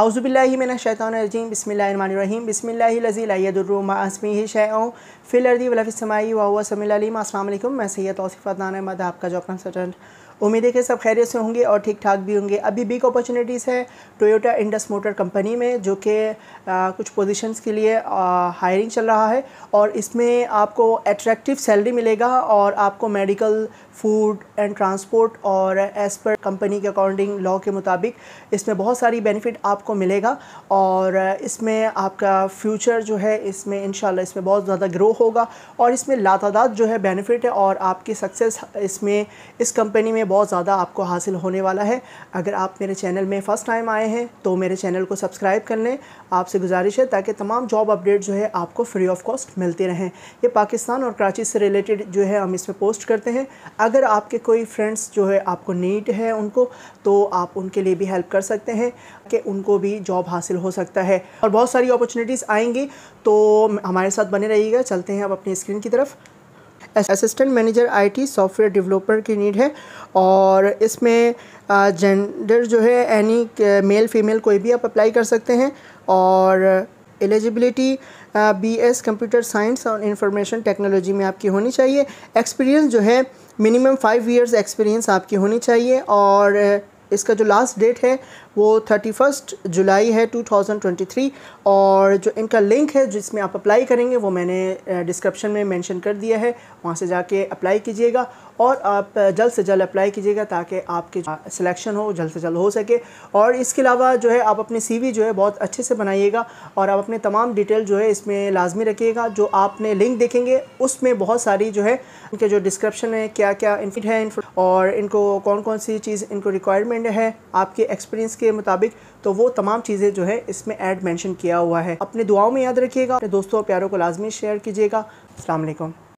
आउज़बिल्लिमिन शैतानरजीम बसमीम शैं फ़िलर्दी वलफ़ वलफ़िसमाई वाह समीम असल मैं सैद तोफ़ी तौसीफ़ान अहमद आपका जो अपना स्टूडेंट उम्मीद है कि सब खैरियत से होंगे और ठीक ठाक भी होंगे अभी बिग अपॉर्चुनिटीज़ है टोयोटा इंडस मोटर कंपनी में जो कि कुछ पोजीशंस के लिए हायरिंग चल रहा है और इसमें आपको एट्रैक्टिव सैलरी मिलेगा और आपको मेडिकल फूड एंड ट्रांसपोर्ट और एज़ पर कंपनी के अकॉर्डिंग लॉ के मुताबिक इसमें बहुत सारी बेनिफिट आपको मिलेगा और इसमें आपका फ्यूचर जो है इसमें इन इसमें बहुत ज़्यादा ग्रो होगा और इसमें लातादाद जो है बेनिफिट है और आपकी सक्सेस इसमें इस कंपनी में बहुत ज़्यादा आपको हासिल होने वाला है अगर आप मेरे चैनल में फ़र्स्ट टाइम आए हैं तो मेरे चैनल को सब्सक्राइब कर लें आपसे गुजारिश है ताकि तमाम जॉब अपडेट जो है आपको फ्री ऑफ कॉस्ट मिलते रहें ये पाकिस्तान और कराची से रिलेटेड जो है हम इसमें पोस्ट करते हैं अगर आपके कोई फ्रेंड्स जो है आपको नीड है उनको तो आप उनके लिए भी हेल्प कर सकते हैं कि उनको भी जॉब हासिल हो सकता है और बहुत सारी अपॉर्चुनिटीज़ आएंगी तो हमारे साथ बने रहिएगा चलते हैं आप अपनी स्क्रीन की तरफ assistant manager IT software developer की नीड है और इसमें जेंडर जो है एनी मेल फीमेल कोई भी आप अप्लाई कर सकते हैं और eligibility B S computer science और इंफॉर्मेशन टेक्नोलॉजी में आपकी होनी चाहिए एक्सपीरियंस जो है मिनिमम फाइव ईयर्स एक्सपीरियंस आपकी होनी चाहिए और इसका जो लास्ट डेट है वो थर्टी फर्स्ट जुलाई है 2023 और जो इनका लिंक है जिसमें आप अप्लाई करेंगे वो मैंने डिस्क्रिप्शन में मेंशन कर दिया है वहाँ से जाके अप्लाई कीजिएगा और आप जल्द से जल्द अप्लाई कीजिएगा ताकि आपके सिलेक्शन हो जल्द से जल्द हो सके और इसके अलावा जो है आप अपने सी जो है बहुत अच्छे से बनाइएगा और आप अपने तमाम डिटेल जो है इसमें लाजमी रखिएगा जो आपने लिंक देखेंगे उसमें बहुत सारी जो है इनके जो डिस्क्रिप्शन में क्या क्या इनफिट है और इनको कौन कौन सी चीज़ इनको रिक्वायरमेंट है आपके एक्सपीरियंस के मुताबिक तो वो तमाम चीज़ें जो है इसमें ऐड मैंशन किया हुआ है अपने दुआओं में याद रखिएगा अपने दोस्तों और प्यारों को लाजमी शेयर कीजिएगा अल्लाम